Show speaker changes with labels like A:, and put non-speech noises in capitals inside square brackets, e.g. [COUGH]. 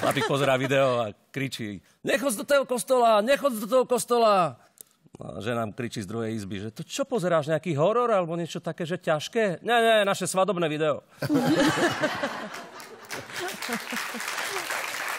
A: Chlapík pozerá video a kričí,
B: nechod do toho kostola, nechod do toho
A: kostola. No a žena kričí z druhej izby, že to
B: čo pozeráš, nejaký horor alebo niečo také, že ťažké? Ne, ne, naše svadobné video. [LAUGHS]